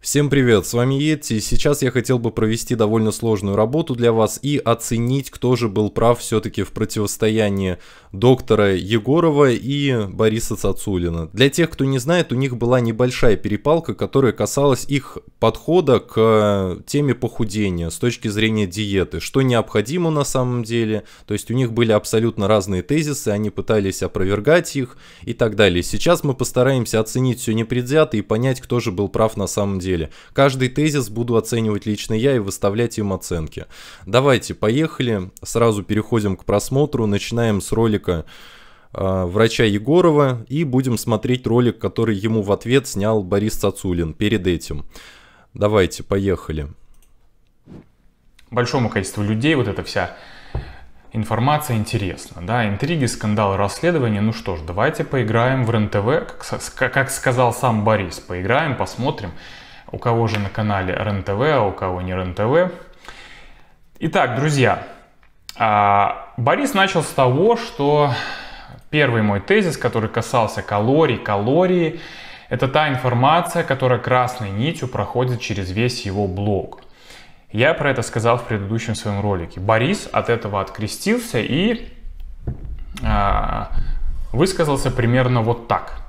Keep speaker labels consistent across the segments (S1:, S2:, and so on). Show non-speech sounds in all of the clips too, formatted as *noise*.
S1: Всем привет, с вами Йетти. Сейчас я хотел бы провести довольно сложную работу для вас и оценить, кто же был прав все-таки в противостоянии доктора Егорова и Бориса Цацулина. Для тех, кто не знает, у них была небольшая перепалка, которая касалась их подхода к теме похудения с точки зрения диеты, что необходимо на самом деле. То есть у них были абсолютно разные тезисы, они пытались опровергать их и так далее. Сейчас мы постараемся оценить все непредвзято и понять, кто же был прав на самом деле деле. Каждый тезис буду оценивать лично я и выставлять им оценки. Давайте, поехали. Сразу переходим к просмотру. Начинаем с ролика э, врача Егорова и будем смотреть ролик, который ему в ответ снял Борис Цацулин перед этим. Давайте, поехали. Большому количеству людей вот эта
S2: вся информация интересна, да, интриги, скандалы, расследования, ну что ж, давайте поиграем в РНТВ, как, как сказал сам Борис, поиграем, посмотрим, у кого же на канале РЕН-ТВ, а у кого не РЕН-ТВ. Итак, друзья, а, Борис начал с того, что первый мой тезис, который касался калорий, калории, это та информация, которая красной нитью проходит через весь его блог. Я про это сказал в предыдущем своем ролике. Борис от этого открестился и а, высказался примерно вот так.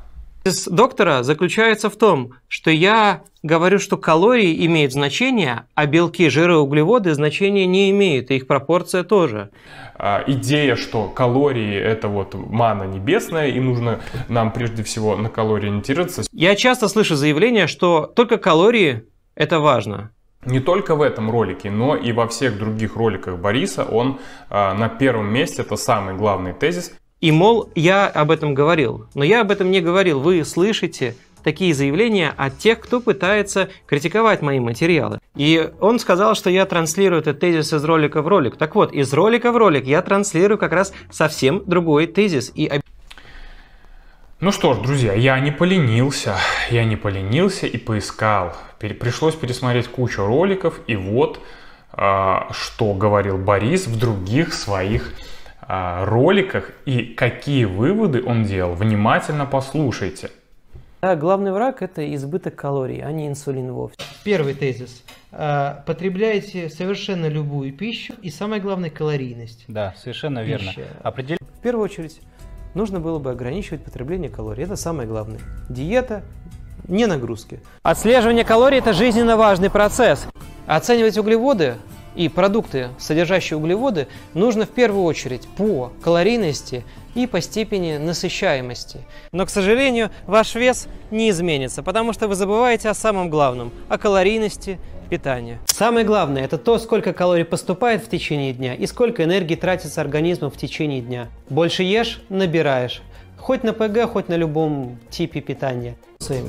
S2: Тезис доктора заключается в том, что я говорю,
S3: что калории имеют значение, а белки, жиры, углеводы значения не имеют, и их пропорция
S2: тоже. А, идея, что калории – это вот мана небесная, и нужно нам прежде всего на калории ориентироваться. Я часто слышу заявление, что только калории – это важно. Не только в этом ролике, но и во всех других роликах Бориса он э, на первом месте, это самый главный тезис, и, мол, я об этом
S3: говорил. Но я об этом не говорил. Вы слышите такие заявления от тех, кто пытается критиковать мои материалы. И он сказал, что я транслирую этот тезис из ролика в ролик. Так вот,
S2: из ролика в ролик я транслирую как раз совсем другой тезис. И... Ну что ж, друзья, я не поленился, я не поленился и поискал. Пришлось пересмотреть кучу роликов, и вот а, что говорил Борис в других своих роликах и какие выводы он делал, внимательно послушайте.
S3: А главный враг – это избыток калорий, а не инсулин вовсе. Первый тезис. Э, потребляете совершенно любую пищу и, самое главное, калорийность. Да, совершенно Пища. верно. Определ... В первую очередь, нужно было бы ограничивать потребление калорий. Это самое главное. Диета, не нагрузки. Отслеживание калорий – это жизненно важный процесс. Оценивать углеводы и продукты, содержащие углеводы, нужно в первую очередь по калорийности и по степени насыщаемости. Но, к сожалению, ваш вес не изменится, потому что вы забываете о самом главном – о калорийности питания. Самое главное – это то, сколько калорий поступает в течение дня и сколько энергии тратится организмом в течение дня. Больше ешь – набираешь, Хоть на ПГ, хоть на любом типе питания.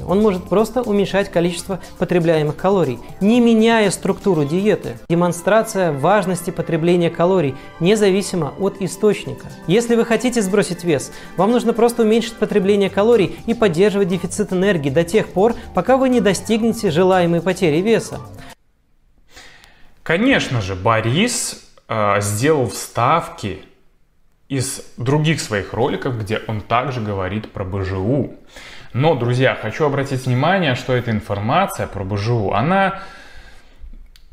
S3: Он может просто уменьшать количество потребляемых калорий, не меняя структуру диеты. Демонстрация важности потребления калорий, независимо от источника. Если вы хотите сбросить вес, вам нужно просто уменьшить потребление калорий и поддерживать дефицит энергии до тех пор, пока вы не достигнете желаемой потери веса.
S2: Конечно же, Борис э, сделал вставки из других своих роликов, где он также говорит про БЖУ. Но, друзья, хочу обратить внимание, что эта информация про БЖУ, она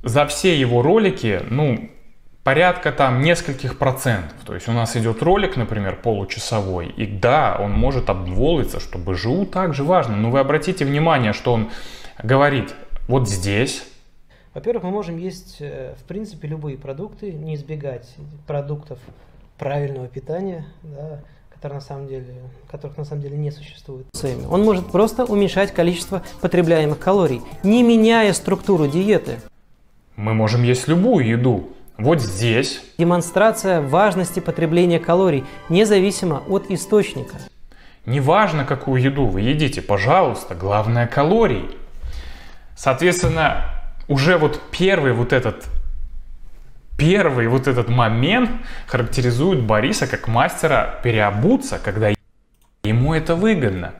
S2: за все его ролики, ну, порядка там нескольких процентов. То есть у нас идет ролик, например, получасовой, и да, он может обволиться, что БЖУ также важно. Но вы обратите внимание, что он говорит вот здесь,
S3: во-первых, мы можем есть, э, в принципе, любые продукты, не избегать продуктов правильного питания, да, которые на самом деле, которых на самом деле не существует. Он может просто уменьшать количество потребляемых калорий, не
S2: меняя структуру диеты. Мы можем есть любую еду. Вот здесь.
S3: Демонстрация важности потребления калорий, независимо от источника.
S2: Неважно, какую еду вы едите, пожалуйста, главное калории. Соответственно, уже вот первый вот этот первый вот этот момент характеризует Бориса как мастера переобуться, когда ему
S1: это выгодно.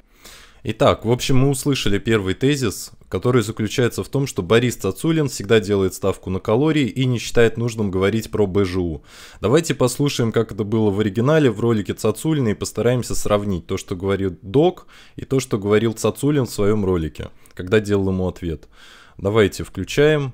S1: Итак, в общем, мы услышали первый тезис, который заключается в том, что Борис Цацулин всегда делает ставку на калории и не считает нужным говорить про БЖУ. Давайте послушаем, как это было в оригинале в ролике Цацулина и постараемся сравнить то, что говорит Док, и то, что говорил Цацулин в своем ролике, когда делал ему ответ. Давайте включаем.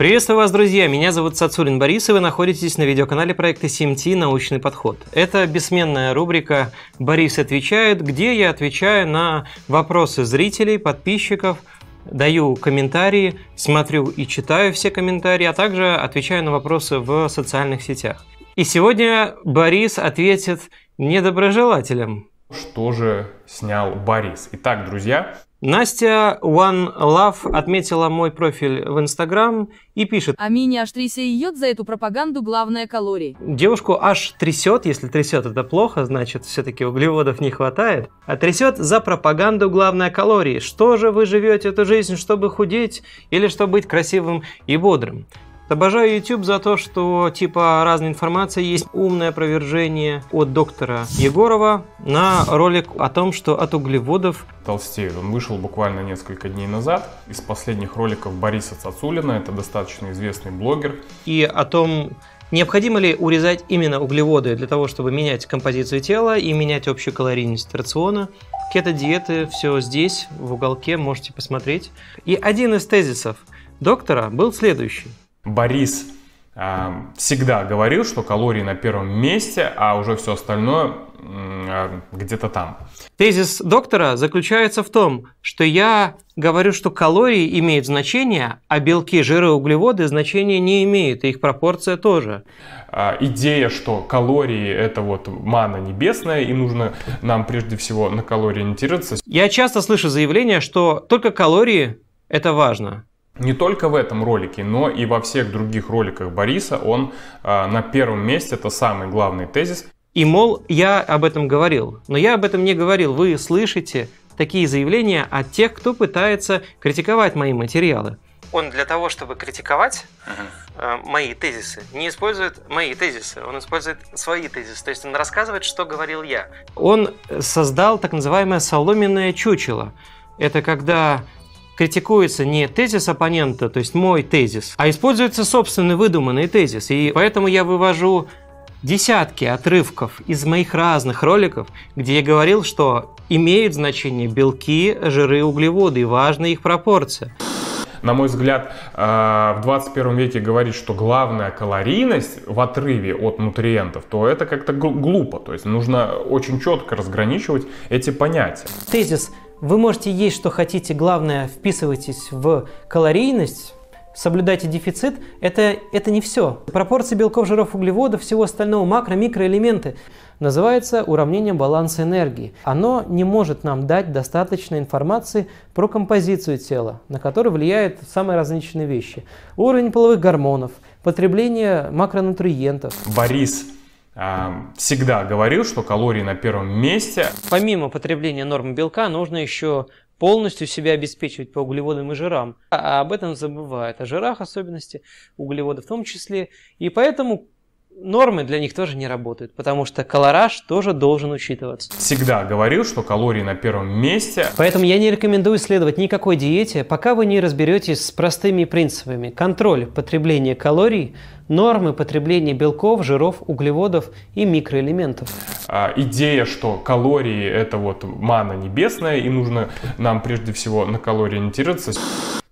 S1: Приветствую вас, друзья! Меня
S3: зовут Сацурин Борис, и вы находитесь на видеоканале проекта CMT «Научный подход». Это бессменная рубрика «Борис отвечает», где я отвечаю на вопросы зрителей, подписчиков, даю комментарии, смотрю и читаю все комментарии, а также отвечаю на вопросы в социальных сетях. И сегодня Борис ответит недоброжелателям. Что же снял Борис? Итак, друзья, Настя One Love отметила мой профиль в Инстаграм и пишет. А меня аж трясет ее за эту пропаганду главная калории. Девушку аж трясет, если трясет это плохо, значит все-таки углеводов не хватает. А трясет за пропаганду главная калории. Что же вы живете эту жизнь, чтобы худеть или чтобы быть красивым и бодрым? Обожаю YouTube за то, что типа разная информация есть умное опровержение от доктора
S2: Егорова, на ролик о том, что от углеводов толстеют. Он вышел буквально несколько дней назад. Из последних роликов Бориса Цацулина, это достаточно известный блогер.
S3: И о том, Необходимо ли урезать именно углеводы для того, чтобы менять композицию тела и менять общую калорийность рациона? Кето-диеты, все здесь, в уголке, можете
S2: посмотреть. И один из тезисов доктора был следующий. Борис а, всегда говорил, что калории на первом месте, а уже все остальное а где-то там. Тезис доктора заключается в том, что я
S3: говорю, что калории имеют значение, а белки, жиры, углеводы значения не имеют,
S2: и их пропорция тоже. А, идея, что калории – это вот мана небесная, и нужно нам прежде всего на калории ориентироваться. Я часто слышу заявление, что только калории – это важно. Не только в этом ролике, но и во всех других роликах Бориса он э, на первом месте, это самый главный тезис – и, мол, я об этом говорил. Но я об этом не говорил. Вы слышите такие заявления от тех, кто
S3: пытается критиковать мои материалы. Он для того, чтобы критиковать uh мои тезисы, не использует мои тезисы, он использует свои тезисы. То есть он рассказывает, что говорил я. Он создал так называемое соломенное чучело. Это когда критикуется не тезис оппонента, то есть мой тезис, а используется собственный выдуманный тезис. И поэтому я вывожу десятки отрывков из моих разных роликов, где я говорил, что имеют значение белки, жиры, углеводы и
S2: важна их пропорция. На мой взгляд, э, в 21 веке говорить, что главная калорийность в отрыве от нутриентов, то это как-то глупо. То есть нужно очень четко разграничивать эти понятия. Тезис. Вы можете есть, что хотите,
S3: главное, вписывайтесь в калорийность, соблюдайте дефицит, это, это не все. Пропорции белков, жиров, углеводов, всего остального, макро, микроэлементы называется уравнением баланса энергии. Оно не может нам дать достаточной информации про композицию тела, на которую влияют самые различные вещи. Уровень половых гормонов, потребление макронутриентов.
S2: Борис а, всегда говорил, что калории на первом месте.
S3: Помимо потребления нормы белка, нужно еще полностью себя обеспечивать по углеводам и жирам. А об этом забывают, о жирах особенности, углеводы в том числе. И поэтому нормы для них тоже не работают, потому что колораж тоже должен учитываться.
S2: Всегда говорил, что калории на первом месте. Поэтому я не рекомендую следовать
S3: никакой диете, пока вы не разберетесь с простыми принципами. Контроль потребления калорий – нормы потребления белков, жиров, углеводов и микроэлементов.
S2: А, идея, что калории это вот мана небесная, и нужно нам прежде всего на калории ориентироваться.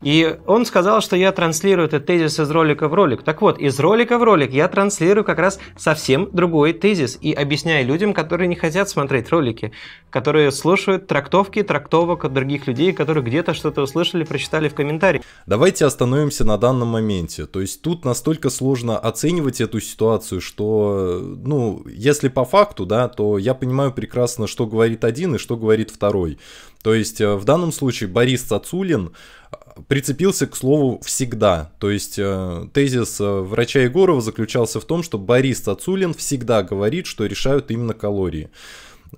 S2: И он сказал, что я транслирую этот тезис из ролика в ролик. Так вот,
S3: из ролика в ролик я транслирую как раз совсем другой тезис и объясняю людям, которые не хотят смотреть ролики, которые слушают трактовки, трактовок от других людей, которые где-то что-то
S1: услышали, прочитали в комментарии. Давайте остановимся на данном моменте. То есть тут настолько сложно нужно оценивать эту ситуацию, что, ну, если по факту, да, то я понимаю прекрасно, что говорит один и что говорит второй. То есть э, в данном случае Борис Цацулин э, прицепился к слову «всегда». То есть э, тезис врача Егорова заключался в том, что Борис Цацулин всегда говорит, что решают именно калории.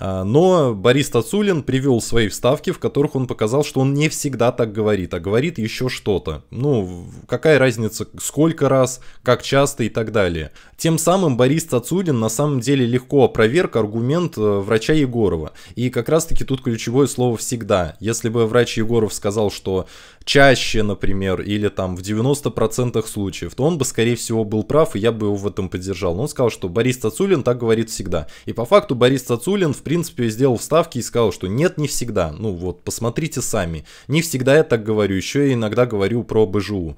S1: А, но Борис Тацулин привел свои вставки, в которых он показал, что он не всегда так говорит, а говорит еще что-то. Ну, какая разница, сколько раз, как часто и так далее. Тем самым Борис Тацулин на самом деле легко опроверг аргумент э, врача Егорова. И как раз-таки тут ключевое слово «всегда». Если бы врач Егоров сказал, что чаще, например, или там в 90% случаев, то он бы, скорее всего, был прав, и я бы его в этом поддержал. Но он сказал, что Борис Тацулин так говорит всегда. И по факту Борис Тацулин, в принципе, сделал вставки и сказал, что нет, не всегда. Ну вот, посмотрите сами. Не всегда я так говорю, еще я иногда говорю про БЖУ.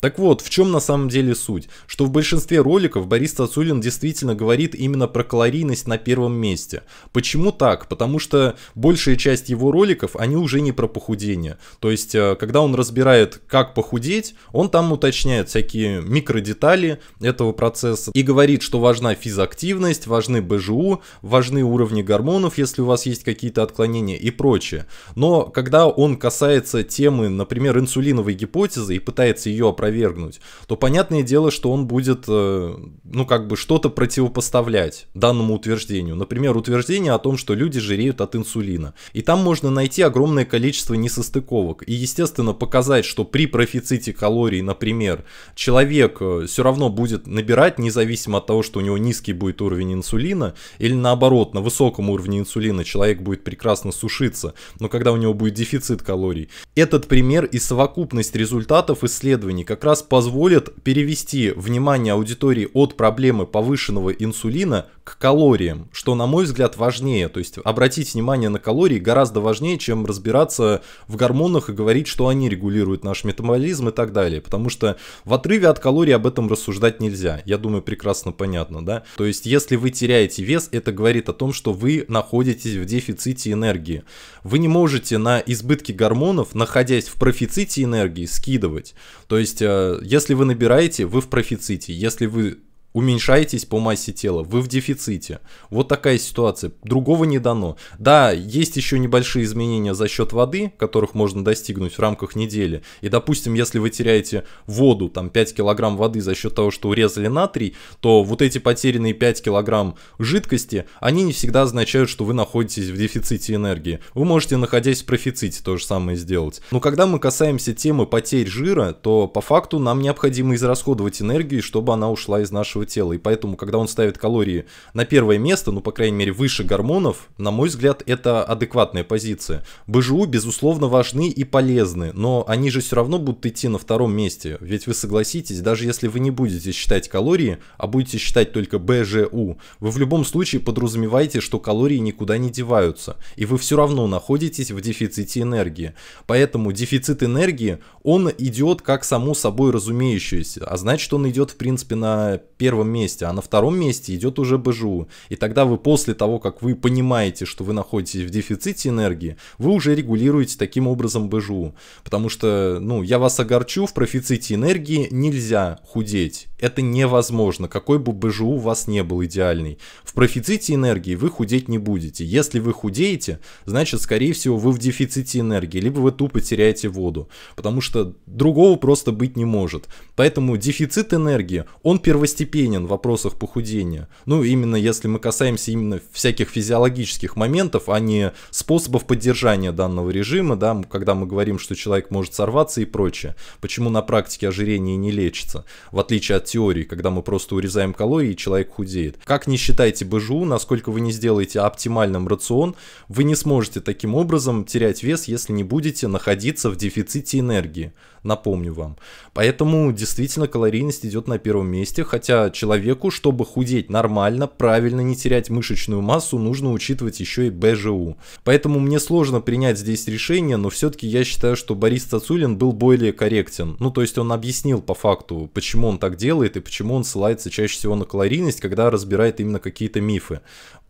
S1: Так вот, в чем на самом деле суть? Что в большинстве роликов Борис Тацулин действительно говорит именно про калорийность на первом месте. Почему так? Потому что большая часть его роликов, они уже не про похудение. То есть, э, когда он разбирает, как похудеть, он там уточняет всякие микродетали этого процесса и говорит, что важна физактивность, важны БЖУ, важны уровни гормонов, гормонов, если у вас есть какие-то отклонения и прочее. Но когда он касается темы, например, инсулиновой гипотезы и пытается ее опровергнуть, то понятное дело, что он будет, э, ну как бы, что-то противопоставлять данному утверждению. Например, утверждение о том, что люди жиреют от инсулина. И там можно найти огромное количество несостыковок. И, естественно, показать, что при профиците калорий, например, человек э, все равно будет набирать, независимо от того, что у него низкий будет уровень инсулина, или наоборот, на высоком уровне уровня инсулина, человек будет прекрасно сушиться, но когда у него будет дефицит калорий. Этот пример и совокупность результатов исследований как раз позволят перевести внимание аудитории от проблемы повышенного инсулина к калориям, что, на мой взгляд, важнее. То есть обратить внимание на калории гораздо важнее, чем разбираться в гормонах и говорить, что они регулируют наш метаболизм и так далее. Потому что в отрыве от калорий об этом рассуждать нельзя. Я думаю, прекрасно понятно, да? То есть, если вы теряете вес, это говорит о том, что вы находитесь в дефиците энергии. Вы не можете на избытке гормонов, находясь в профиците энергии, скидывать. То есть, э, если вы набираете, вы в профиците. Если вы уменьшаетесь по массе тела, вы в дефиците. Вот такая ситуация. Другого не дано. Да, есть еще небольшие изменения за счет воды, которых можно достигнуть в рамках недели. И, допустим, если вы теряете воду, там 5 килограмм воды за счет того, что урезали натрий, то вот эти потерянные 5 килограмм жидкости, они не всегда означают, что вы находитесь в дефиците энергии. Вы можете, находясь в профиците, то же самое сделать. Но когда мы касаемся темы потерь жира, то по факту нам необходимо израсходовать энергию, чтобы она ушла из нашего человеческого тела. И поэтому, когда он ставит калории на первое место, ну, по крайней мере, выше гормонов, на мой взгляд, это адекватная позиция. БЖУ, безусловно, важны и полезны, но они же все равно будут идти на втором месте. Ведь вы согласитесь, даже если вы не будете считать калории, а будете считать только БЖУ, вы в любом случае подразумеваете, что калории никуда не деваются, и вы все равно находитесь в дефиците энергии. Поэтому дефицит энергии, он идет как само собой разумеющееся, а значит он идет в принципе на первое первом месте, а на втором месте идет уже БЖУ. И тогда вы после того, как вы понимаете, что вы находитесь в дефиците энергии, вы уже регулируете таким образом БЖУ. Потому что, ну, я вас огорчу, в профиците энергии нельзя худеть. Это невозможно, какой бы БЖУ у вас не был идеальный. В профиците энергии вы худеть не будете. Если вы худеете, значит, скорее всего, вы в дефиците энергии, либо вы тупо теряете воду. Потому что другого просто быть не может. Поэтому дефицит энергии, он первостепенный гомогенен в вопросах похудения. Ну, именно если мы касаемся именно всяких физиологических моментов, а не способов поддержания данного режима, да, когда мы говорим, что человек может сорваться и прочее. Почему на практике ожирение не лечится, в отличие от теории, когда мы просто урезаем калории и человек худеет. Как не считайте БЖУ, насколько вы не сделаете оптимальным рацион, вы не сможете таким образом терять вес, если не будете находиться в дефиците энергии. Напомню вам. Поэтому действительно калорийность идет на первом месте, хотя человеку, чтобы худеть нормально, правильно не терять мышечную массу, нужно учитывать еще и БЖУ. Поэтому мне сложно принять здесь решение, но все-таки я считаю, что Борис Тацулин был более корректен. Ну, то есть он объяснил по факту, почему он так делает и почему он ссылается чаще всего на калорийность, когда разбирает именно какие-то мифы.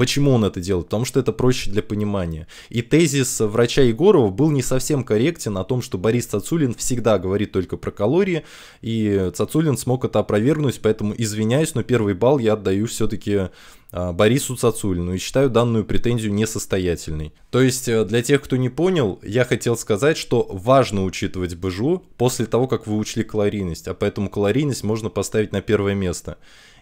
S1: Почему он это делает? Потому что это проще для понимания. И тезис врача Егорова был не совсем корректен о том, что Борис Цацулин всегда говорит только про калории, и Цацулин смог это опровергнуть, поэтому извиняюсь, но первый балл я отдаю все-таки а, Борису Цацулину и считаю данную претензию несостоятельной. То есть, э, для тех, кто не понял, я хотел сказать, что важно учитывать БЖУ после того, как вы учли калорийность, а поэтому калорийность можно поставить на первое место.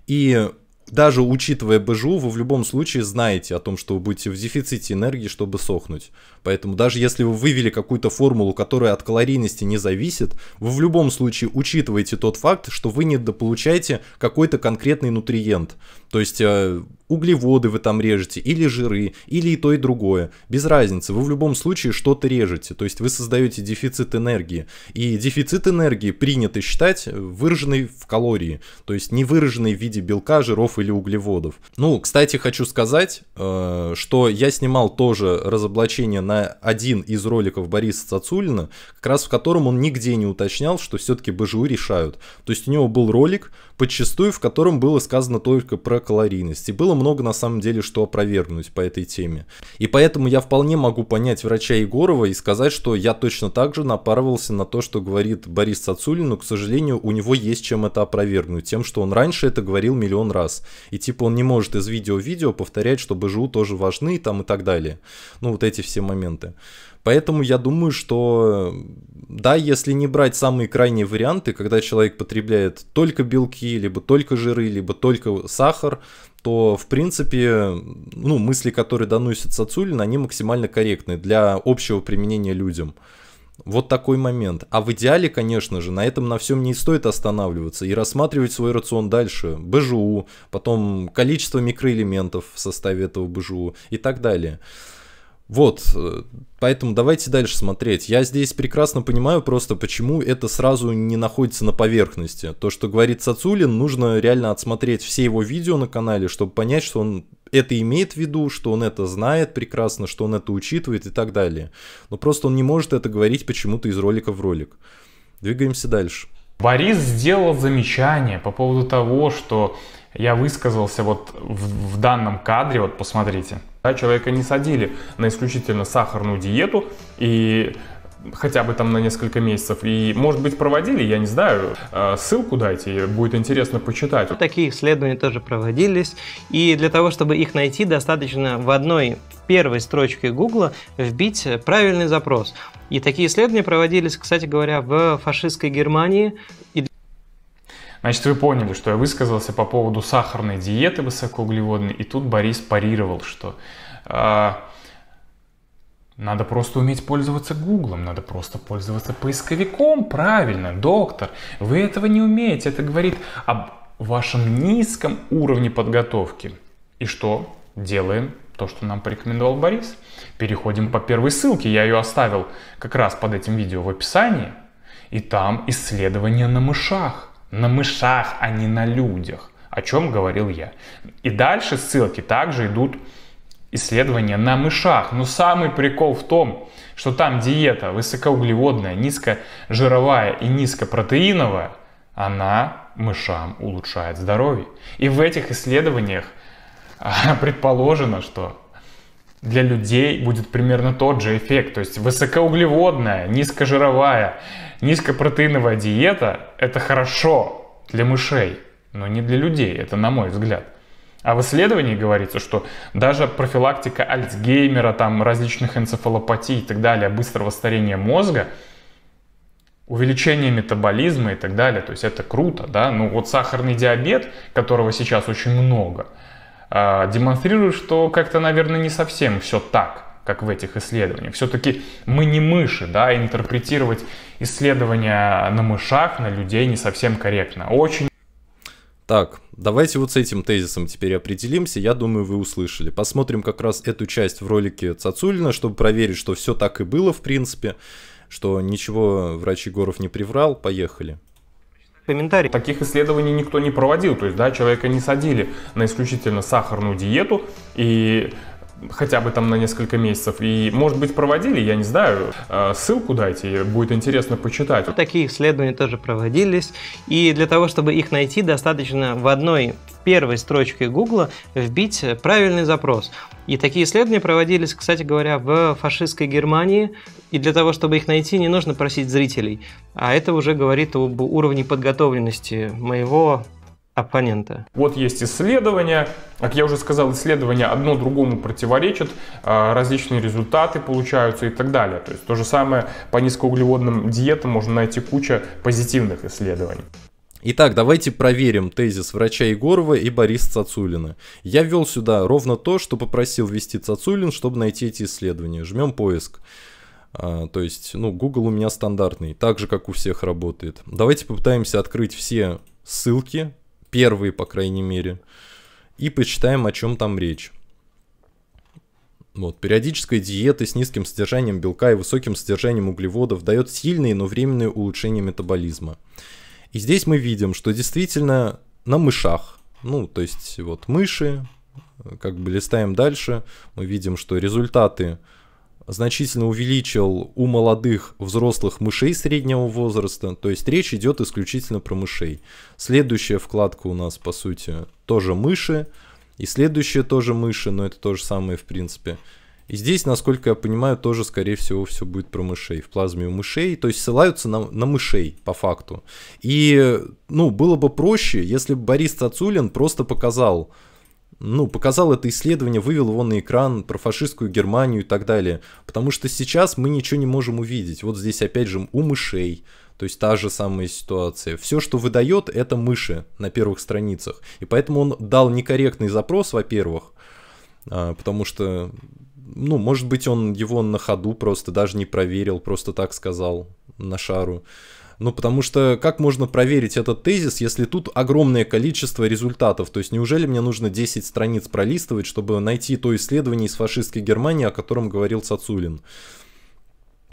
S1: И даже учитывая БЖУ, вы в любом случае знаете о том, что вы будете в дефиците энергии, чтобы сохнуть. Поэтому даже если вы вывели какую-то формулу, которая от калорийности не зависит, вы в любом случае учитываете тот факт, что вы не недополучаете какой-то конкретный нутриент. То есть э, углеводы вы там режете, или жиры, или и то, и другое. Без разницы, вы в любом случае что-то режете, то есть вы создаете дефицит энергии. И дефицит энергии принято считать выраженный в калории, то есть не выраженный в виде белка, жиров или углеводов. Ну, кстати, хочу сказать, э, что я снимал тоже разоблачение на один из роликов Бориса Цацулина, как раз в котором он нигде не уточнял, что все-таки БЖУ решают. То есть у него был ролик, подчастую, в котором было сказано только про калорийность. И было много, на самом деле, что опровергнуть по этой теме. И поэтому я вполне могу понять врача Егорова и сказать, что я точно так же напарывался на то, что говорит Борис Цацулин, но, к сожалению, у него есть чем это опровергнуть. Тем, что он раньше это говорил миллион раз. И типа он не может из видео в видео повторять, что БЖУ тоже важны там и так далее. Ну вот эти все моменты. Поэтому я думаю, что да, если не брать самые крайние варианты, когда человек потребляет только белки, либо только жиры, либо только сахар, то, в принципе, ну, мысли, которые доносит Сацулин, они максимально корректны для общего применения людям. Вот такой момент. А в идеале, конечно же, на этом на всем не стоит останавливаться и рассматривать свой рацион дальше. БЖУ, потом количество микроэлементов в составе этого БЖУ и так далее. Вот, э, поэтому давайте дальше смотреть. Я здесь прекрасно понимаю просто, почему это сразу не находится на поверхности. То, что говорит Сацулин, нужно реально отсмотреть все его видео на канале, чтобы понять, что он это имеет в виду, что он это знает прекрасно, что он это учитывает и так далее. Но просто он не может это говорить почему-то из ролика в ролик. Двигаемся дальше. Борис сделал замечание по поводу того,
S2: что я высказался вот в, в данном кадре, вот посмотрите. Да, человека не садили на исключительно сахарную диету и хотя бы там на несколько месяцев. И, может быть, проводили, я не знаю. А, ссылку дайте, будет интересно почитать. Такие исследования тоже проводились. И для того, чтобы их найти, достаточно в одной
S3: в первой строчке Гугла вбить правильный запрос. И такие исследования проводились, кстати говоря, в фашистской Германии. И
S2: Значит, вы поняли, что я высказался по поводу сахарной диеты высокоуглеводной, и тут Борис парировал, что э, надо просто уметь пользоваться Гуглом, надо просто пользоваться поисковиком, правильно, доктор, вы этого не умеете, это говорит об вашем низком уровне подготовки. И что? Делаем то, что нам порекомендовал Борис. Переходим по первой ссылке, я ее оставил как раз под этим видео в описании. И там исследование на мышах на мышах, а не на людях, о чем говорил я. И дальше ссылки также идут исследования на мышах. Но самый прикол в том, что там диета высокоуглеводная, низкожировая и низкопротеиновая, она мышам улучшает здоровье. И в этих исследованиях а, предположено, что для людей будет примерно тот же эффект. То есть высокоуглеводная, низкожировая, низкопротеиновая диета – это хорошо для мышей, но не для людей, это на мой взгляд. А в исследовании говорится, что даже профилактика Альцгеймера, там, различных энцефалопатий и так далее, быстрого старения мозга, увеличение метаболизма и так далее, то есть это круто, да, ну вот сахарный диабет, которого сейчас очень много – а, демонстрирует, что как-то, наверное, не совсем все так, как в этих исследованиях. Все-таки мы не мыши, да, интерпретировать
S1: исследования на мышах, на людей не совсем корректно. Очень так, давайте вот с этим тезисом теперь определимся, я думаю, вы услышали. Посмотрим как раз эту часть в ролике Цацулина, чтобы проверить, что все так и было в принципе, что ничего врач Егоров не приврал, поехали комментарий. Таких исследований никто не проводил, то
S2: есть да, человека не садили на исключительно сахарную диету, и хотя бы там на несколько месяцев. И, может быть, проводили, я не знаю. А, ссылку дайте, будет интересно почитать. Такие исследования тоже проводились. И для того, чтобы их найти, достаточно в
S3: одной в первой строчке Гугла вбить правильный запрос. И такие исследования проводились, кстати говоря, в фашистской Германии. И для того, чтобы их найти, не нужно просить
S2: зрителей. А это уже говорит об уровне подготовленности моего оппонента. Вот есть исследования, как я уже сказал, исследования одно другому противоречат, а, различные результаты получаются и так далее. То есть то же самое по низкоуглеводным диетам
S1: можно найти куча позитивных исследований. Итак, давайте проверим тезис врача Егорова и Бориса Цацулина. Я ввел сюда ровно то, что попросил ввести Цацулин, чтобы найти эти исследования. Жмем поиск. А, то есть, ну, Google у меня стандартный, так же, как у всех работает. Давайте попытаемся открыть все ссылки первые, по крайней мере, и почитаем, о чем там речь. Вот. Периодическая диета с низким содержанием белка и высоким содержанием углеводов дает сильные, но временные улучшения метаболизма. И здесь мы видим, что действительно на мышах, ну, то есть вот мыши, э, как бы листаем дальше, мы видим, что результаты значительно увеличил у молодых взрослых мышей среднего возраста, то есть речь идет исключительно про мышей. Следующая вкладка у нас, по сути, тоже мыши, и следующая тоже мыши, но это то же самое в принципе. И здесь, насколько я понимаю, тоже, скорее всего, все будет про мышей, в плазме у мышей, то есть ссылаются на, на мышей, по факту. И, ну, было бы проще, если бы Борис Тацулин просто показал, ну, показал это исследование, вывел его на экран про фашистскую Германию и так далее. Потому что сейчас мы ничего не можем увидеть. Вот здесь опять же у мышей, то есть та же самая ситуация. Все, что выдает, это мыши на первых страницах. И поэтому он дал некорректный запрос, во-первых, а, потому что, ну, может быть, он его на ходу просто даже не проверил, просто так сказал на шару. Ну, потому что как можно проверить этот тезис, если тут огромное количество результатов? То есть неужели мне нужно 10 страниц пролистывать, чтобы найти то исследование из фашистской Германии, о котором говорил Сацулин?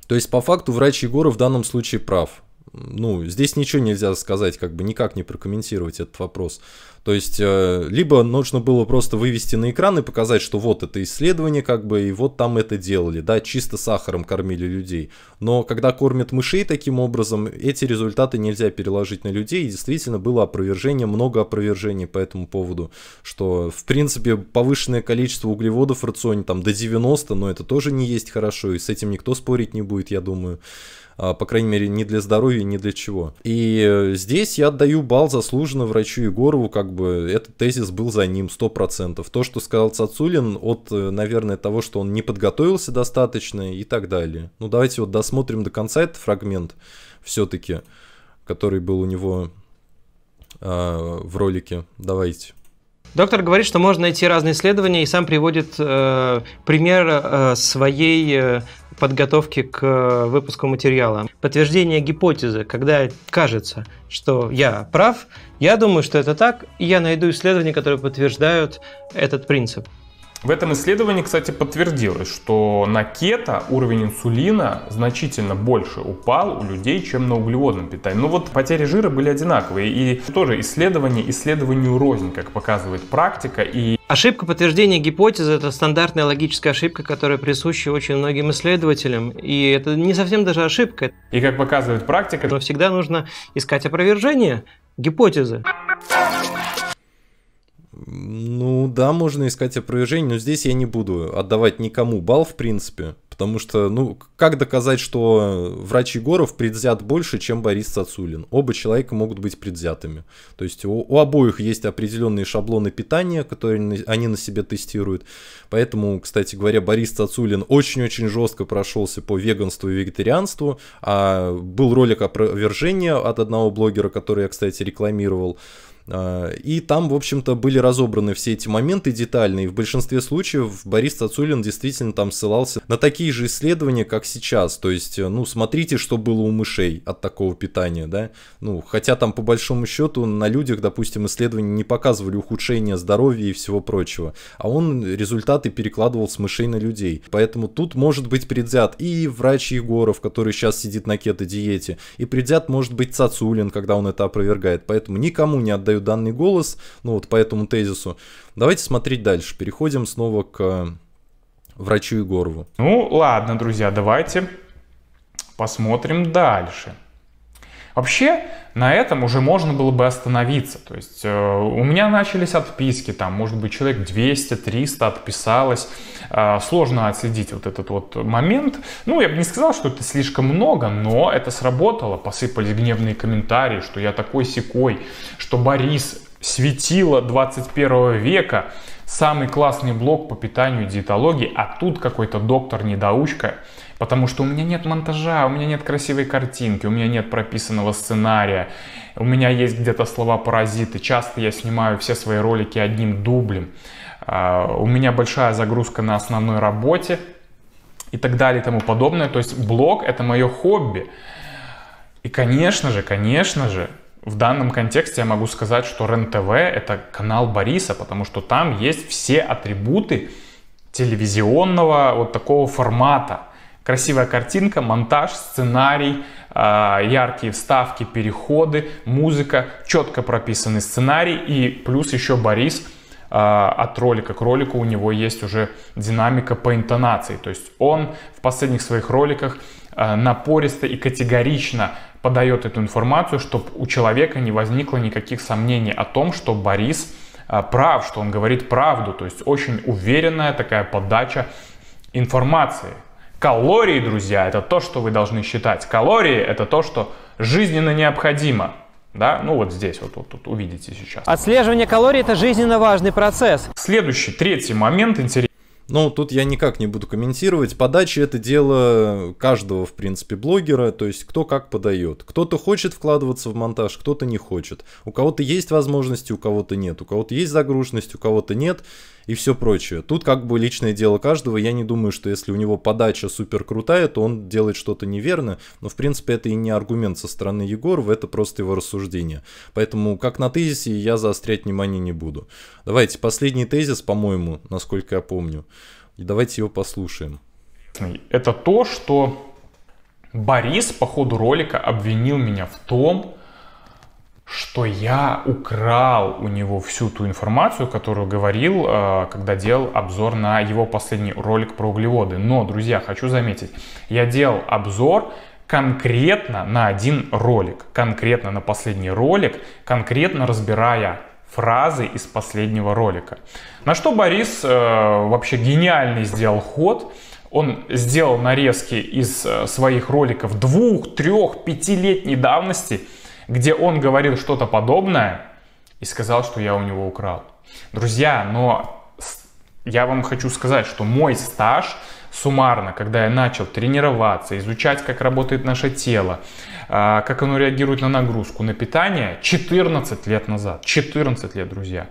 S1: То есть по факту врач Егоров в данном случае прав. Ну, здесь ничего нельзя сказать, как бы никак не прокомментировать этот вопрос. То есть, э, либо нужно было просто вывести на экран и показать, что вот это исследование, как бы, и вот там это делали, да, чисто сахаром кормили людей. Но когда кормят мышей таким образом, эти результаты нельзя переложить на людей, и действительно было опровержение, много опровержений по этому поводу, что, в принципе, повышенное количество углеводов в рационе, там, до 90, но это тоже не есть хорошо, и с этим никто спорить не будет, я думаю. А, по крайней мере, не для здоровья, не для чего. И э, здесь я отдаю бал заслуженно врачу Егорову, как бы этот тезис был за ним 100%. То, что сказал Цацулин, от, э, наверное, того, что он не подготовился достаточно и так далее. Ну, давайте вот досмотрим до конца этот фрагмент все-таки, который был у него э, в ролике. Давайте.
S3: Доктор говорит, что можно найти разные исследования и сам приводит э, пример э, своей э, подготовки к э, выпуску материала. Подтверждение гипотезы, когда кажется, что я прав, я думаю, что это так, и я
S2: найду исследования, которые подтверждают этот принцип. В этом исследовании, кстати, подтвердилось, что на кето уровень инсулина значительно больше упал у людей, чем на углеводном питании. Ну вот потери жира были одинаковые. И тоже исследование исследованию рознь, как показывает практика. И... Ошибка
S3: подтверждения гипотезы – это стандартная логическая ошибка, которая присуща очень многим исследователям. И это не совсем даже ошибка. И как показывает практика... Но всегда нужно искать опровержение гипотезы.
S1: Ну да, можно искать опровержение, но здесь я не буду отдавать никому бал, в принципе. Потому что, ну, как доказать, что врач Егоров предвзят больше, чем Борис Цацулин? Оба человека могут быть предвзятыми. То есть у, у обоих есть определенные шаблоны питания, которые они на себе тестируют. Поэтому, кстати говоря, Борис Цацулин очень-очень жестко прошелся по веганству и вегетарианству. А был ролик опровержения от одного блогера, который я, кстати, рекламировал. А, и там, в общем-то, были разобраны все эти моменты детально, и в большинстве случаев Борис Тацулин действительно там ссылался на такие же исследования, как сейчас. То есть, э, ну, смотрите, что было у мышей от такого питания, да. Ну, хотя там, по большому счету, на людях, допустим, исследования не показывали ухудшения здоровья и всего прочего. А он результаты перекладывал с мышей на людей. Поэтому тут может быть предвзят и врач Егоров, который сейчас сидит на кето-диете, и предвзят может быть Цацулин, когда он это опровергает. Поэтому никому не отдаю даю данный голос, ну вот по этому тезису. Давайте смотреть дальше. Переходим снова к э, врачу Егорову. Ну ладно, друзья, давайте посмотрим дальше.
S2: Вообще, на этом уже можно было бы остановиться. То есть э, у меня начались отписки, там, может быть, человек 200-300 отписалось. Э, сложно отследить вот этот вот момент. Ну, я бы не сказал, что это слишком много, но это сработало. Посыпались гневные комментарии, что я такой секой, что Борис светило 21 века, самый классный блог по питанию и диетологии, а тут какой-то доктор-недоучка Потому что у меня нет монтажа, у меня нет красивой картинки, у меня нет прописанного сценария, у меня есть где-то слова паразиты. Часто я снимаю все свои ролики одним дублем. А, у меня большая загрузка на основной работе и так далее и тому подобное. То есть блог это мое хобби. И, конечно же, конечно же, в данном контексте я могу сказать, что РЕН-ТВ это канал Бориса, потому что там есть все атрибуты телевизионного вот такого формата. Красивая картинка, монтаж, сценарий, а, яркие вставки, переходы, музыка, четко прописанный сценарий и плюс еще Борис а, от ролика к ролику у него есть уже динамика по интонации. То есть он в последних своих роликах а, напористо и категорично подает эту информацию, чтобы у человека не возникло никаких сомнений о том, что Борис прав, что он говорит правду. То есть очень уверенная такая подача информации. Калории, друзья, это то, что вы должны считать. Калории это то, что жизненно необходимо. Да, ну вот здесь вот, вот, вот увидите сейчас. Отслеживание
S1: калорий это жизненно важный процесс. Следующий, третий момент интересный. Ну, тут я никак не буду комментировать. Подача это дело каждого, в принципе, блогера, то есть кто как подает. Кто-то хочет вкладываться в монтаж, кто-то не хочет. У кого-то есть возможности, у кого-то нет. У кого-то есть загруженность, у кого-то нет и все прочее. Тут как бы личное дело каждого. Я не думаю, что если у него подача супер крутая, то он делает что-то неверно. Но в принципе это и не аргумент со стороны Егорова, это просто его рассуждение. Поэтому как на тезисе я заострять внимание не буду. Давайте последний тезис, по-моему, насколько я помню. И давайте его послушаем. Это то, что Борис по ходу ролика
S2: обвинил меня в том, что я украл у него всю ту информацию, которую говорил, э, когда делал обзор на его последний ролик про углеводы. Но, друзья, хочу заметить, я делал обзор конкретно на один ролик, конкретно на последний ролик, конкретно разбирая фразы из последнего ролика. На что Борис э, вообще гениальный сделал ход. Он сделал нарезки из э, своих роликов двух, трех, пятилетней давности – где он говорил что-то подобное и сказал, что я у него украл. Друзья, но я вам хочу сказать, что мой стаж суммарно, когда я начал тренироваться, изучать, как работает наше тело, а, как оно реагирует на нагрузку, на питание, 14 лет назад. 14 лет, друзья.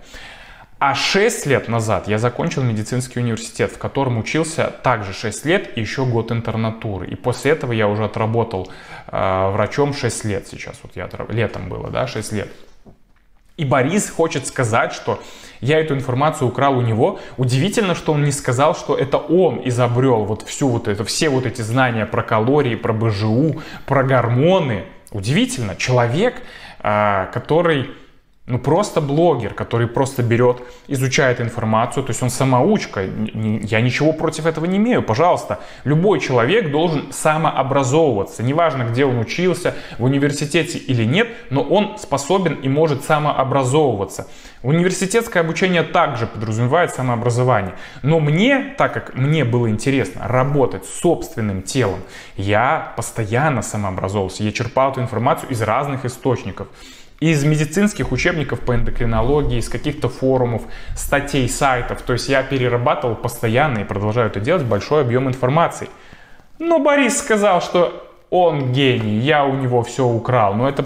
S2: А 6 лет назад я закончил медицинский университет, в котором учился также 6 лет и еще год интернатуры. И после этого я уже отработал а, врачом 6 лет сейчас, вот я летом было, да, 6 лет. И Борис хочет сказать, что я эту информацию украл у него. Удивительно, что он не сказал, что это он изобрел вот всю вот это, все вот эти знания про калории, про БЖУ, про гормоны. Удивительно, человек, а, который ну, просто блогер, который просто берет, изучает информацию, то есть он самоучка, я ничего против этого не имею, пожалуйста. Любой человек должен самообразовываться, неважно, где он учился, в университете или нет, но он способен и может самообразовываться. Университетское обучение также подразумевает самообразование, но мне, так как мне было интересно работать с собственным телом, я постоянно самообразовывался, я черпал эту информацию из разных источников из медицинских учебников по эндокринологии, из каких-то форумов, статей, сайтов. То есть я перерабатывал постоянно и продолжаю это делать большой объем информации. Но Борис сказал, что он гений, я у него
S1: все украл. Но это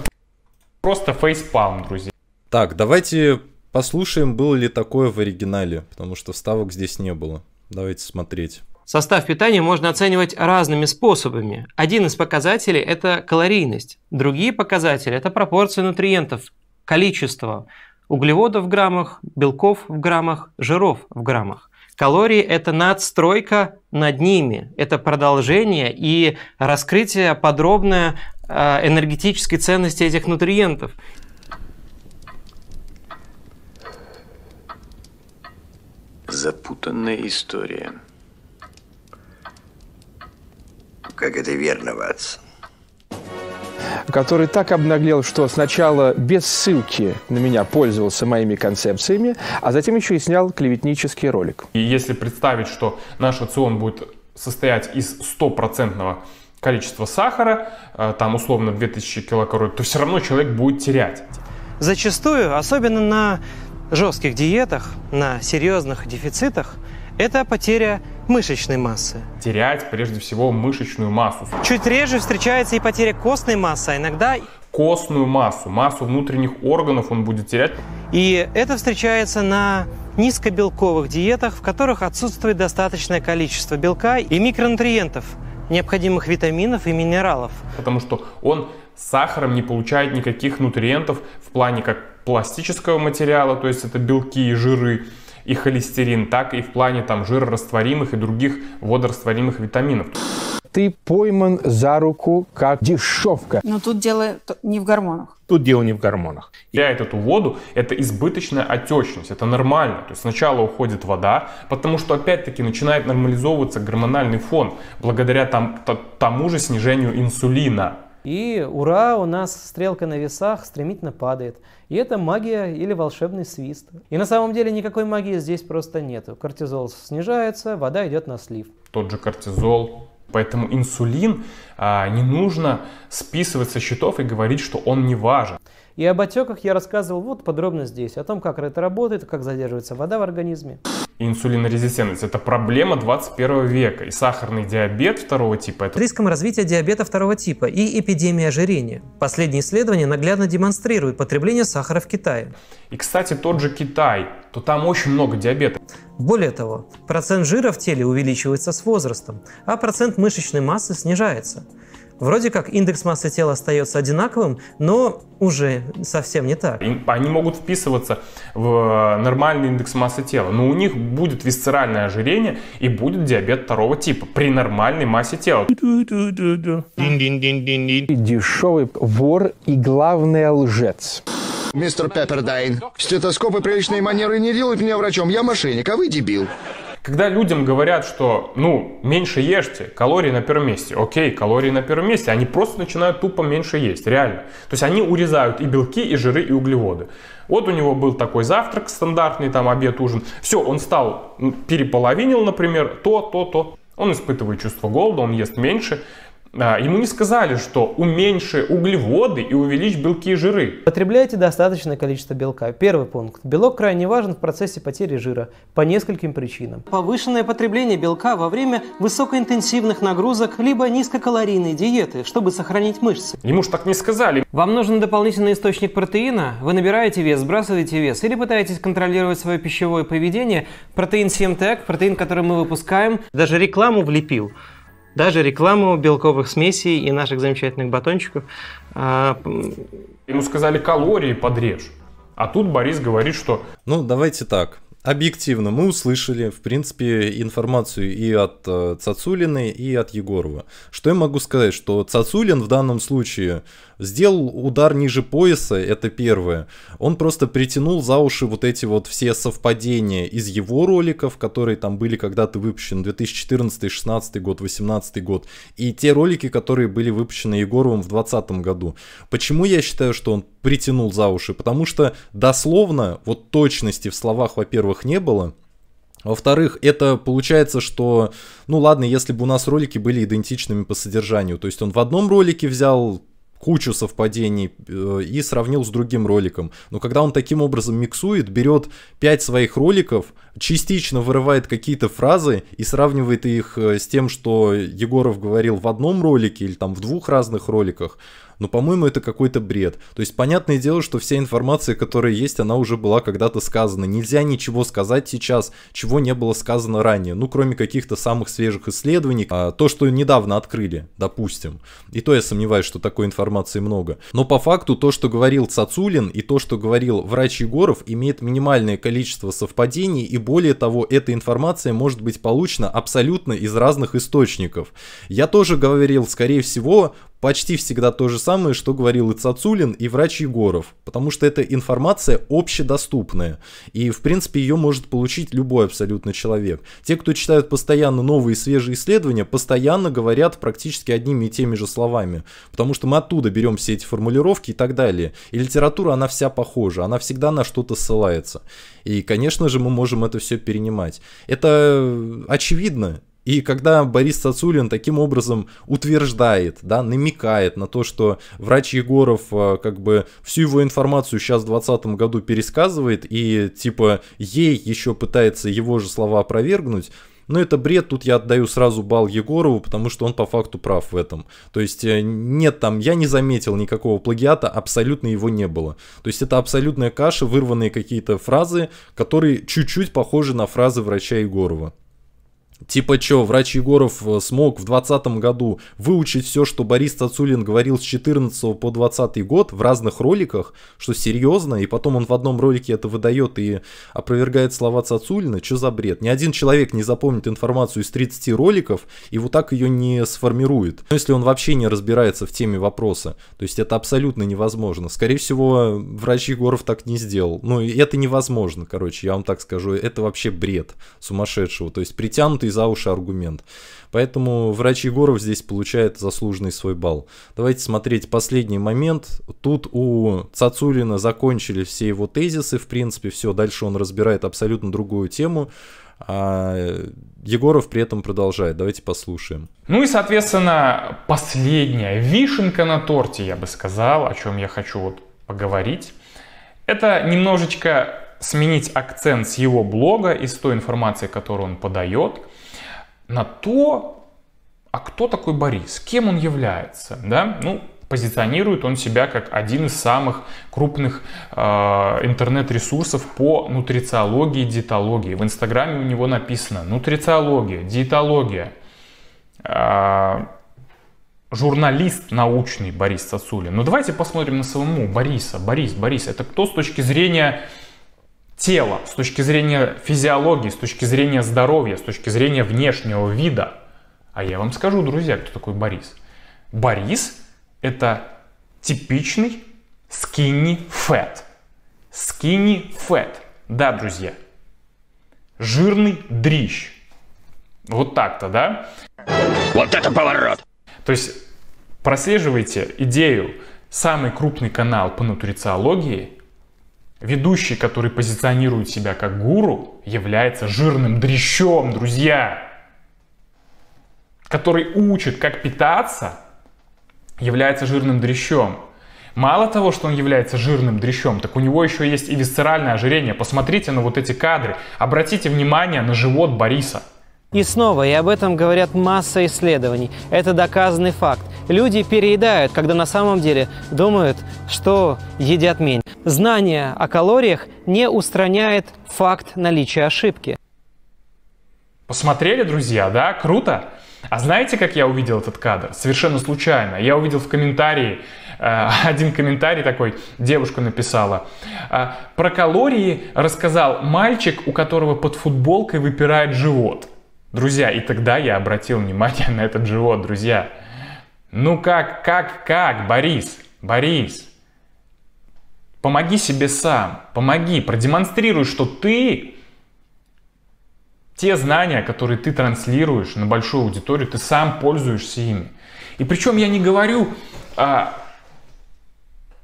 S1: просто фейспалм, друзья. Так, давайте послушаем, было ли такое в оригинале, потому что вставок здесь не было. Давайте смотреть.
S3: Состав питания можно оценивать разными способами. Один из показателей – это калорийность. Другие показатели – это пропорции нутриентов, количество углеводов в граммах, белков в граммах, жиров в граммах. Калории – это надстройка над ними, это продолжение и раскрытие подробное э, энергетической ценности этих нутриентов.
S2: Запутанная история. как это верно, Ватсон который так обнаглел, что сначала без ссылки на меня пользовался моими концепциями, а затем еще и снял клеветнический ролик. И если представить, что наш рацион будет состоять из стопроцентного количества сахара, э, там условно 2000 килокалорий, то все равно человек будет терять. Зачастую, особенно на
S3: жестких диетах, на серьезных дефицитах, это потеря мышечной массы.
S2: Терять, прежде всего, мышечную массу. Чуть реже встречается и потеря костной массы, а иногда... Костную массу, массу внутренних органов он будет терять. И это
S3: встречается на низкобелковых диетах, в которых отсутствует достаточное количество белка
S2: и микронутриентов, необходимых витаминов и минералов. Потому что он с сахаром не получает никаких нутриентов в плане как пластического материала, то есть это белки и жиры, и холестерин, так и в плане там жирорастворимых и других водорастворимых витаминов. Ты пойман за руку как дешевка. Но тут дело не в гормонах. Тут дело не в гормонах. Теряет эту воду, это избыточная отечность, это нормально. То есть сначала уходит вода, потому что опять-таки начинает нормализовываться гормональный фон благодаря там, тому же снижению инсулина.
S3: И ура, у нас стрелка на весах стремительно падает. И это магия или волшебный свист. И на самом деле никакой магии здесь просто нету. Кортизол снижается, вода идет на слив.
S2: Тот же кортизол, Поэтому инсулин а, не нужно списывать со счетов и говорить, что он не важен.
S3: И об отеках я рассказывал вот подробно здесь, о том, как это работает, как задерживается вода в организме.
S2: Инсулинорезистентность – это проблема 21 века. И сахарный диабет второго типа – это... Риском
S3: развития диабета второго типа и эпидемия ожирения. Последние исследования наглядно демонстрируют потребление сахара в Китае. И, кстати, тот же Китай, то там очень много диабета. Более того, процент жира в теле увеличивается с возрастом, а процент мышечной массы снижается – Вроде как индекс массы тела остается
S2: одинаковым, но уже совсем не так. Они могут вписываться в э, нормальный индекс массы тела, но у них будет висцеральное ожирение и будет диабет второго типа при нормальной массе тела. Дешевый вор и, главный лжец. Мистер Пеппердайн, стетоскопы приличные манеры не делают меня врачом. Я мошенник, а вы дебил. Когда людям говорят, что, ну, меньше ешьте, калории на первом месте, окей, калории на первом месте, они просто начинают тупо меньше есть, реально. То есть они урезают и белки, и жиры, и углеводы. Вот у него был такой завтрак стандартный, там обед, ужин. Все, он стал, переполовинил, например, то, то, то. Он испытывает чувство голода, он ест меньше. А, ему не сказали, что уменьши углеводы и увеличь белки и жиры. Потребляйте достаточное количество белка. Первый пункт. Белок крайне
S3: важен в процессе потери жира по нескольким причинам. Повышенное потребление белка во время высокоинтенсивных нагрузок либо низкокалорийной диеты, чтобы сохранить мышцы. Ему ж так не сказали. Вам нужен дополнительный источник протеина? Вы набираете вес, сбрасываете вес или пытаетесь контролировать свое пищевое поведение? Протеин 7 протеин, который мы выпускаем. Даже рекламу влепил даже рекламу белковых смесей и наших замечательных батончиков.
S1: А, Ему сказали калории подрежь. А тут Борис говорит, что... Ну, давайте так. Объективно, мы услышали, в принципе, информацию и от э, Цацулиной, и от Егорова. Что я могу сказать, что Цацулин в данном случае Сделал удар ниже пояса, это первое. Он просто притянул за уши вот эти вот все совпадения из его роликов, которые там были когда-то выпущены 2014, 2016 год, 2018 год, и те ролики, которые были выпущены Егоровым в 2020 году. Почему я считаю, что он притянул за уши? Потому что дословно, вот точности в словах, во-первых, не было, во-вторых, это получается, что, ну ладно, если бы у нас ролики были идентичными по содержанию, то есть он в одном ролике взял кучу совпадений э, и сравнил с другим роликом. Но когда он таким образом миксует, берет 5 своих роликов, частично вырывает какие-то фразы и сравнивает их э, с тем, что Егоров говорил в одном ролике или там в двух разных роликах, но, по-моему, это какой-то бред. То есть, понятное дело, что вся информация, которая есть, она уже была когда-то сказана. Нельзя ничего сказать сейчас, чего не было сказано ранее. Ну, кроме каких-то самых свежих исследований. А, то, что недавно открыли, допустим. И то я сомневаюсь, что такой информации много. Но по факту то, что говорил Цацулин и то, что говорил врач Егоров, имеет минимальное количество совпадений. И более того, эта информация может быть получена абсолютно из разных источников. Я тоже говорил, скорее всего, почти всегда то же самое, что говорил и Цацулин, и врач Егоров, потому что эта информация общедоступная, и, в принципе, ее может получить любой абсолютно человек. Те, кто читают постоянно новые свежие исследования, постоянно говорят практически одними и теми же словами, потому что мы оттуда берем все эти формулировки и так далее. И литература, она вся похожа, она всегда на что-то ссылается. И, конечно же, мы можем это все перенимать. Это э, очевидно, и когда Борис Сацулин таким образом утверждает, да, намекает на то, что врач Егоров э, как бы всю его информацию сейчас в 2020 году пересказывает и типа ей еще пытается его же слова опровергнуть, но ну, это бред, тут я отдаю сразу бал Егорову, потому что он по факту прав в этом. То есть э, нет там, я не заметил никакого плагиата, абсолютно его не было. То есть это абсолютная каша, вырванные какие-то фразы, которые чуть-чуть похожи на фразы врача Егорова. Типа чё, врач Егоров э, смог в 2020 году выучить все, что Борис Тацулин говорил с 14 по 20 год в разных роликах, что серьезно, и потом он в одном ролике это выдает и опровергает слова Цацулина, чё за бред? Ни один человек не запомнит информацию из 30 роликов и вот так ее не сформирует. Но ну, если он вообще не разбирается в теме вопроса, то есть это абсолютно невозможно. Скорее всего, врач Егоров так не сделал. Ну и это невозможно, короче, я вам так скажу, это вообще бред сумасшедшего. То есть притянутый за уши аргумент. Поэтому врач Егоров здесь получает заслуженный свой балл. Давайте смотреть последний момент. Тут у Цацулина закончили все его тезисы, в принципе, все. Дальше он разбирает абсолютно другую тему. А Егоров при этом продолжает. Давайте послушаем.
S2: Ну и, соответственно, последняя вишенка на торте, я бы сказал, о чем я хочу вот поговорить. Это немножечко сменить акцент с его блога и с той информации, которую он подает – на то, а кто такой Борис, кем он является, да, ну, позиционирует он себя как один из самых крупных э, интернет-ресурсов по нутрициологии и диетологии. В Инстаграме у него написано нутрициология, диетология. Э, журналист научный Борис Сацулин. Но ну, давайте посмотрим на самому Бориса. Борис, Борис, это кто с точки зрения тела с точки зрения физиологии, с точки зрения здоровья, с точки зрения внешнего вида. А я вам скажу, друзья, кто такой Борис. Борис – это типичный skinny fat. Skinny fat. Да, друзья. Жирный дрищ. Вот так-то, да? Вот это поворот! То есть прослеживайте идею. Самый крупный канал по нутрициологии Ведущий, который позиционирует себя как гуру, является жирным дрящом, друзья, который учит, как питаться, является жирным дрящом. Мало того, что он является жирным дрящом, так у него еще есть и висцеральное ожирение. Посмотрите на вот эти кадры, обратите внимание на живот Бориса. И снова, и об этом говорят
S3: масса исследований. Это доказанный факт. Люди переедают, когда на самом деле думают, что едят меньше. Знание о калориях не устраняет
S2: факт наличия ошибки. Посмотрели, друзья, да? Круто! А знаете, как я увидел этот кадр? Совершенно случайно. Я увидел в комментарии, э, *laughs* один комментарий такой, девушка написала. Э, про калории рассказал мальчик, у которого под футболкой выпирает живот. Друзья, и тогда я обратил внимание *laughs* на этот живот, друзья. Ну как, как, как, Борис, Борис, Помоги себе сам, помоги, продемонстрируй, что ты те знания, которые ты транслируешь на большую аудиторию, ты сам пользуешься ими. И причем я не говорю, а,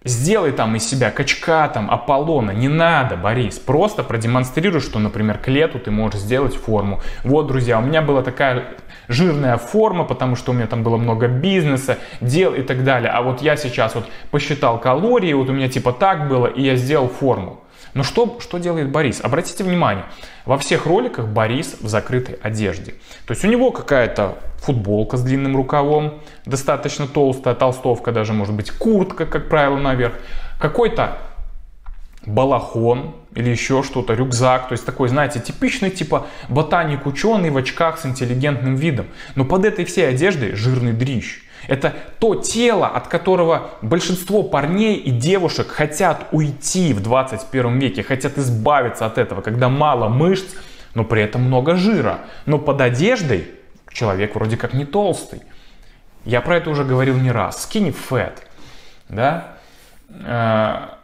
S2: сделай там из себя качка, там, Аполлона, не надо, Борис, просто продемонстрируй, что, например, к лету ты можешь сделать форму. Вот, друзья, у меня была такая жирная форма, потому что у меня там было много бизнеса, дел и так далее. А вот я сейчас вот посчитал калории, вот у меня типа так было, и я сделал форму. Но что, что делает Борис? Обратите внимание, во всех роликах Борис в закрытой одежде. То есть у него какая-то футболка с длинным рукавом, достаточно толстая толстовка, даже может быть куртка, как правило, наверх, какой-то балахон, или еще что-то, рюкзак, то есть такой, знаете, типичный типа ботаник-ученый в очках с интеллигентным видом. Но под этой всей одеждой жирный дрищ. Это то тело, от которого большинство парней и девушек хотят уйти в 21 веке, хотят избавиться от этого, когда мало мышц, но при этом много жира. Но под одеждой человек вроде как не толстый. Я про это уже говорил не раз. Skinny fat. Да? Э,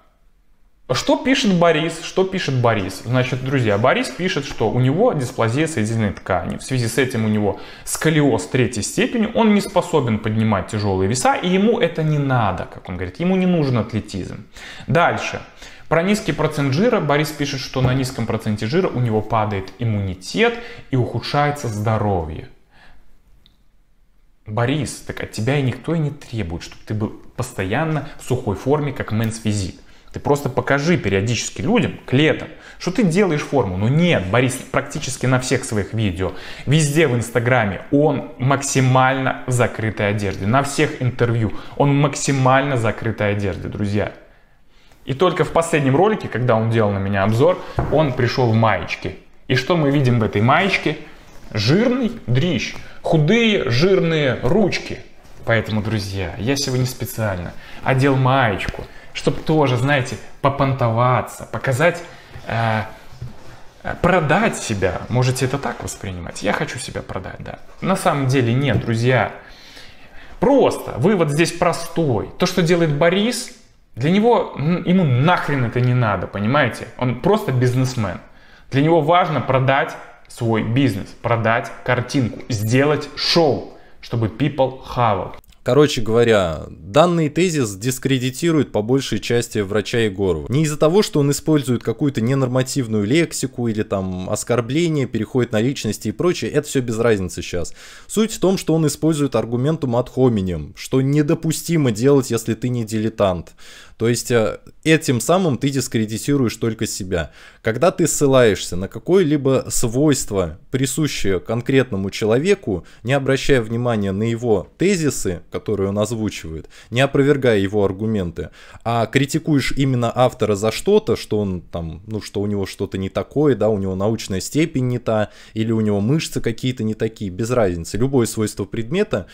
S2: что пишет Борис? Что пишет Борис? Значит, друзья, Борис пишет, что у него дисплазия соединительной ткани. В связи с этим у него сколиоз третьей степени, он не способен поднимать тяжелые веса, и ему это не надо, как он говорит, ему не нужен атлетизм. Дальше. Про низкий процент жира Борис пишет, что на низком проценте жира у него падает иммунитет и ухудшается здоровье. Борис, так от тебя и никто и не требует, чтобы ты был постоянно в сухой форме, как мэнс визит. Ты просто покажи периодически людям клетам, что ты делаешь форму. Но ну нет, Борис практически на всех своих видео, везде в Инстаграме он максимально в закрытой одежде. На всех интервью он максимально в закрытой одежде, друзья. И только в последнем ролике, когда он делал на меня обзор, он пришел в маечке. И что мы видим в этой маечке? Жирный дрищ, худые жирные ручки. Поэтому, друзья, я сегодня специально одел маечку, чтобы тоже, знаете, попонтоваться, показать, э, э, продать себя. Можете это так воспринимать. Я хочу себя продать, да. На самом деле нет, друзья. Просто вывод здесь простой. То, что делает Борис, для него, ему нахрен это не надо, понимаете? Он просто бизнесмен. Для него важно продать свой бизнес, продать картинку, сделать
S1: шоу, чтобы people хавал. Короче говоря, данный тезис дискредитирует по большей части врача Егорова. Не из-за того, что он использует какую-то ненормативную лексику или там оскорбление, переходит на личности и прочее, это все без разницы сейчас. Суть в том, что он использует аргументум ad хоминем, что недопустимо делать, если ты не дилетант. То есть э, этим самым ты дискредитируешь только себя. Когда ты ссылаешься на какое-либо свойство, присущее конкретному человеку, не обращая внимания на его тезисы, которые он озвучивает, не опровергая его аргументы, а критикуешь именно автора за что-то, что он там, ну, что у него что-то не такое, да, у него научная степень не та, или у него мышцы какие-то не такие, без разницы, любое свойство предмета,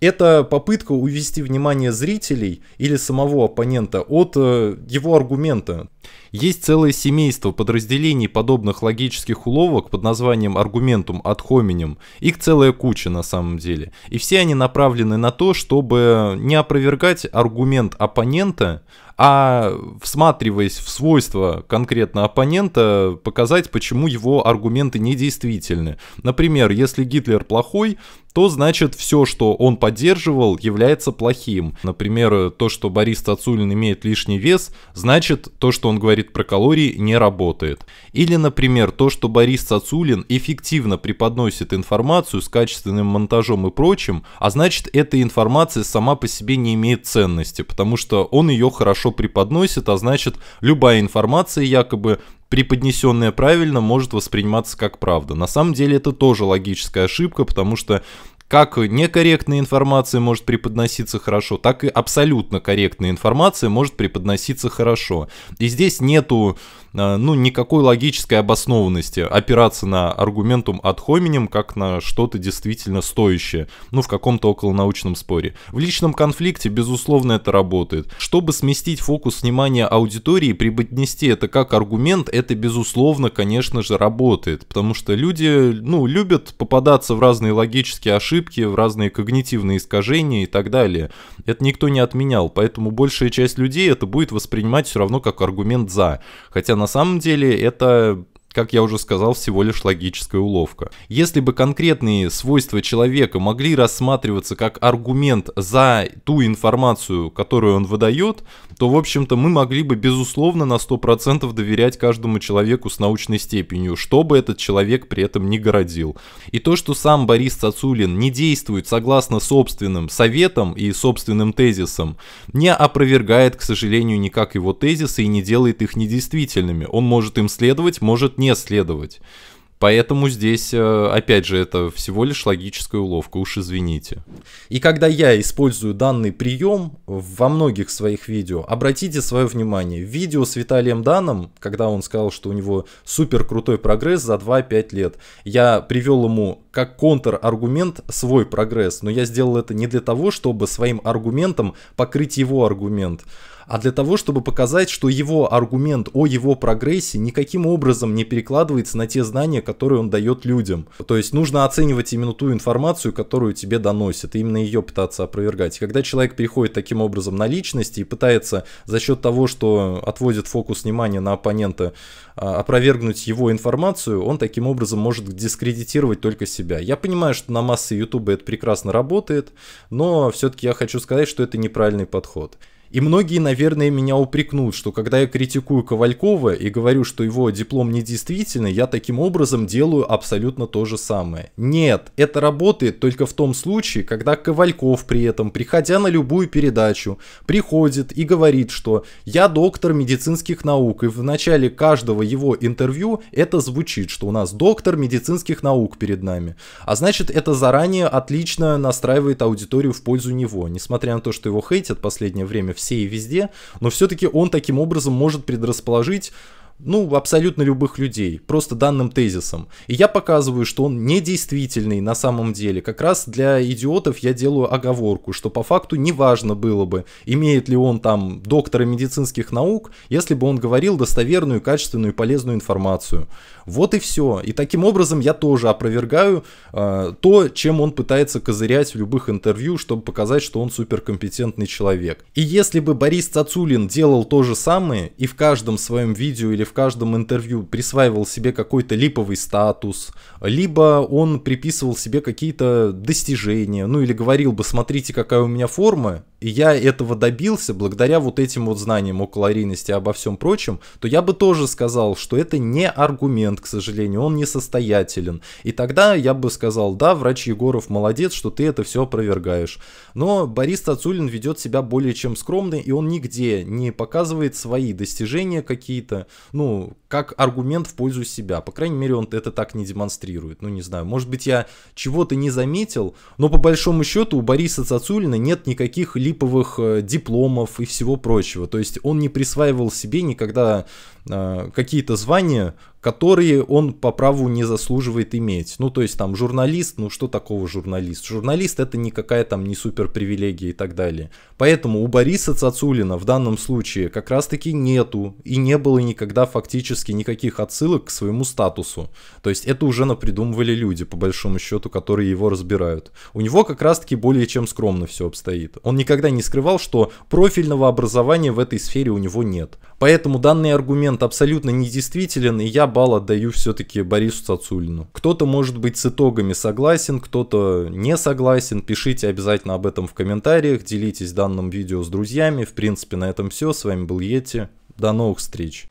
S1: это попытка увести внимание зрителей или самого оппонента от э, его аргумента. Есть целое семейство подразделений подобных логических уловок под названием аргументум ad hominem. Их целая куча на самом деле. И все они направлены на то, чтобы не опровергать аргумент оппонента, а всматриваясь в свойства конкретно оппонента, показать, почему его аргументы недействительны. Например, если Гитлер плохой, то значит все, что он поддерживал, является плохим. Например, то, что Борис Тацулин имеет лишний вес, значит то, что он говорит говорит про калории, не работает. Или, например, то, что Борис Цацулин эффективно преподносит информацию с качественным монтажом и прочим, а значит, эта информация сама по себе не имеет ценности, потому что он ее хорошо преподносит, а значит, любая информация якобы преподнесенная правильно может восприниматься как правда. На самом деле это тоже логическая ошибка, потому что как некорректная информация может преподноситься хорошо, так и абсолютно корректная информация может преподноситься хорошо. И здесь нету Э, ну, никакой логической обоснованности опираться на аргументум от Хоминем как на что-то действительно стоящее, ну, в каком-то околонаучном споре. В личном конфликте, безусловно, это работает. Чтобы сместить фокус внимания аудитории, преподнести это как аргумент, это, безусловно, конечно же, работает, потому что люди, ну, любят попадаться в разные логические ошибки, в разные когнитивные искажения и так далее. Это никто не отменял, поэтому большая часть людей это будет воспринимать все равно как аргумент «за». Хотя на самом деле это как я уже сказал, всего лишь логическая уловка. Если бы конкретные свойства человека могли рассматриваться как аргумент за ту информацию, которую он выдает, то, в общем-то, мы могли бы, безусловно, на 100% доверять каждому человеку с научной степенью, что бы этот человек при этом не городил. И то, что сам Борис Цацулин не действует согласно собственным советам и собственным тезисам, не опровергает, к сожалению, никак его тезисы и не делает их недействительными. Он может им следовать, может не не следовать. Поэтому здесь, э, опять же, это всего лишь логическая уловка, уж извините. И когда я использую данный прием во многих своих видео, обратите свое внимание, видео с Виталием Даном, когда он сказал, что у него супер крутой прогресс за 2-5 лет, я привел ему как контраргумент свой прогресс, но я сделал это не для того, чтобы своим аргументом покрыть его аргумент, а для того, чтобы показать, что его аргумент о его прогрессе никаким образом не перекладывается на те знания, которые он дает людям. То есть нужно оценивать именно ту информацию, которую тебе доносят, и именно ее пытаться опровергать. И когда человек переходит таким образом на личности и пытается за счет того, что отводит фокус внимания на оппонента, а, опровергнуть его информацию, он таким образом может дискредитировать только себя. Я понимаю, что на массы YouTube это прекрасно работает, но все-таки я хочу сказать, что это неправильный подход. И многие, наверное, меня упрекнут, что когда я критикую Ковалькова и говорю, что его диплом недействительный, я таким образом делаю абсолютно то же самое. Нет, это работает только в том случае, когда Ковальков при этом, приходя на любую передачу, приходит и говорит, что «я доктор медицинских наук», и в начале каждого его интервью это звучит, что у нас доктор медицинских наук перед нами. А значит, это заранее отлично настраивает аудиторию в пользу него, несмотря на то, что его хейтят последнее время все и везде, но все-таки он таким образом может предрасположить ну, абсолютно любых людей, просто данным тезисом. И я показываю, что он недействительный на самом деле. Как раз для идиотов я делаю оговорку, что по факту неважно было бы, имеет ли он там доктора медицинских наук, если бы он говорил достоверную, качественную и полезную информацию. Вот и все. И таким образом я тоже опровергаю э, то, чем он пытается козырять в любых интервью, чтобы показать, что он суперкомпетентный человек. И если бы Борис Цацулин делал то же самое и в каждом своем видео или в каждом интервью присваивал себе какой-то липовый статус, либо он приписывал себе какие-то достижения, ну или говорил бы, смотрите, какая у меня форма, и я этого добился благодаря вот этим вот знаниям о калорийности и обо всем прочем, то я бы тоже сказал, что это не аргумент, к сожалению, он несостоятелен. И тогда я бы сказал, да, врач Егоров молодец, что ты это все опровергаешь. Но Борис Тацулин ведет себя более чем скромно, и он нигде не показывает свои достижения какие-то. もう как аргумент в пользу себя. По крайней мере, он это так не демонстрирует. Ну, не знаю, может быть, я чего-то не заметил, но по большому счету у Бориса Цацулина нет никаких липовых э, дипломов и всего прочего. То есть он не присваивал себе никогда э, какие-то звания, которые он по праву не заслуживает иметь. Ну, то есть там журналист, ну что такого журналист? Журналист это никакая там не супер привилегия и так далее. Поэтому у Бориса Цацулина в данном случае как раз таки нету и не было никогда фактически практически никаких отсылок к своему статусу. То есть это уже напридумывали люди, по большому счету, которые его разбирают. У него как раз-таки более чем скромно все обстоит. Он никогда не скрывал, что профильного образования в этой сфере у него нет. Поэтому данный аргумент абсолютно недействителен, и я балл отдаю все-таки Борису Цацулину. Кто-то может быть с итогами согласен, кто-то не согласен. Пишите обязательно об этом в комментариях, делитесь данным видео с друзьями. В принципе, на этом все. С вами был Йети. До новых встреч.